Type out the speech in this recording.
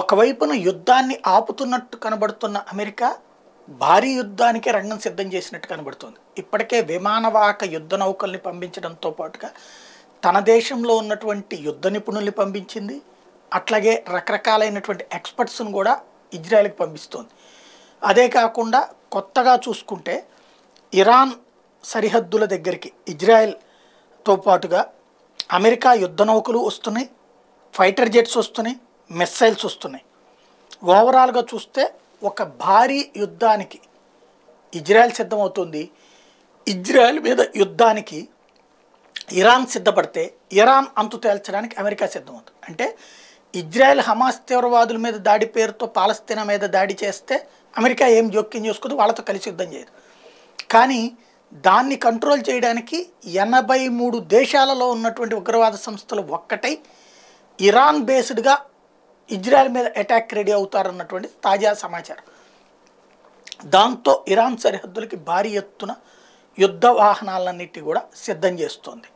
ఒకవైపున యుద్ధాన్ని ఆపుతున్నట్టు కనబడుతున్న అమెరికా భారీ యుద్ధానికి రంగం సిద్ధం చేసినట్టు కనబడుతుంది ఇప్పటికే విమానవాహక యుద్ధ నౌకల్ని పంపించడంతో పాటుగా తన దేశంలో ఉన్నటువంటి యుద్ధ నిపుణుల్ని పంపించింది అట్లాగే రకరకాలైనటువంటి ఎక్స్పర్ట్స్ను కూడా ఇజ్రాయెల్కి పంపిస్తోంది అదే కాకుండా కొత్తగా చూసుకుంటే ఇరాన్ సరిహద్దుల దగ్గరికి ఇజ్రాయెల్తో పాటుగా అమెరికా యుద్ధ నౌకలు వస్తున్నాయి ఫైటర్ జెట్స్ వస్తున్నాయి మిస్సైల్స్ వస్తున్నాయి ఓవరాల్గా చూస్తే ఒక భారీ యుద్ధానికి ఇజ్రాయెల్ సిద్ధమవుతుంది ఇజ్రాయెల్ మీద యుద్ధానికి ఇరాన్ సిద్ధపడితే ఇరాన్ అంతు తేల్చడానికి అమెరికా సిద్ధమవుతుంది అంటే ఇజ్రాయెల్ హమాస్ తీవ్రవాదుల మీద దాడి పేరుతో పాలస్తీనా మీద దాడి చేస్తే అమెరికా ఏం జోక్యం చేసుకోదు వాళ్ళతో కలిసి యుద్ధం చేయదు కానీ దాన్ని కంట్రోల్ చేయడానికి ఎనభై మూడు దేశాలలో ఉన్నటువంటి ఉగ్రవాద సంస్థలు ఒక్కటై ఇరాన్ బేస్డ్గా ఇజ్రాయెల్ మీద అటాక్ రెడీ అవుతారన్నటువంటి తాజా సమాచారం దాంతో ఇరాన్ సరిహద్దులకి భారీ ఎత్తున యుద్ధ వాహనాలన్నిటి కూడా సిద్ధం చేస్తోంది